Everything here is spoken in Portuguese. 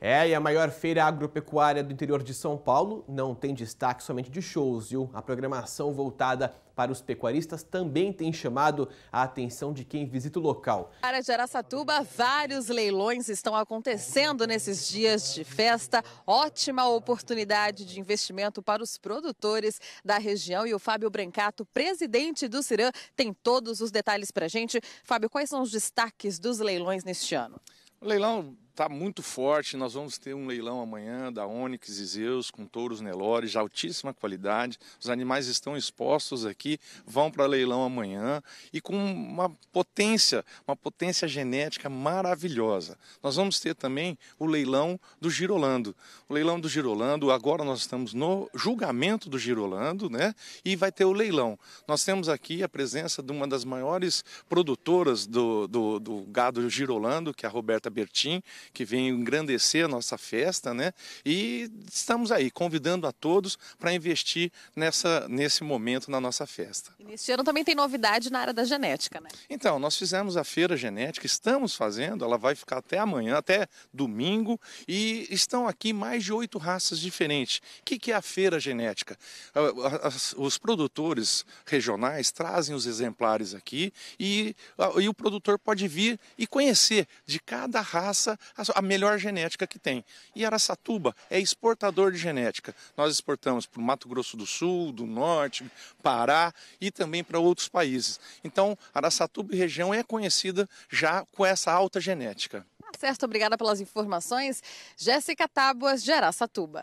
É, e a maior feira agropecuária do interior de São Paulo não tem destaque somente de shows, viu? A programação voltada para os pecuaristas também tem chamado a atenção de quem visita o local. Para de Araçatuba, vários leilões estão acontecendo nesses dias de festa. Ótima oportunidade de investimento para os produtores da região. E o Fábio Brancato, presidente do Cirã, tem todos os detalhes para a gente. Fábio, quais são os destaques dos leilões neste ano? O leilão está muito forte. Nós vamos ter um leilão amanhã da Onyx e Zeus com touros Nelores de altíssima qualidade. Os animais estão expostos aqui, vão para leilão amanhã e com uma potência, uma potência genética maravilhosa. Nós vamos ter também o leilão do Girolando. O leilão do Girolando, agora nós estamos no julgamento do Girolando, né? E vai ter o leilão. Nós temos aqui a presença de uma das maiores produtoras do, do, do gado Girolando, que é a Roberta Bertin, que vem engrandecer a nossa festa, né? E estamos aí convidando a todos para investir nessa, nesse momento na nossa festa. E neste ano também tem novidade na área da genética, né? Então, nós fizemos a feira genética, estamos fazendo, ela vai ficar até amanhã, até domingo, e estão aqui mais de oito raças diferentes. O que é a feira genética? Os produtores regionais trazem os exemplares aqui e, e o produtor pode vir e conhecer de cada raça a melhor genética que tem. E Araçatuba é exportador de genética. Nós exportamos para o Mato Grosso do Sul, do Norte, Pará e também para outros países. Então, Araçatuba e região é conhecida já com essa alta genética. Tá certo, obrigada pelas informações. Jéssica Tábuas, de Araçatuba.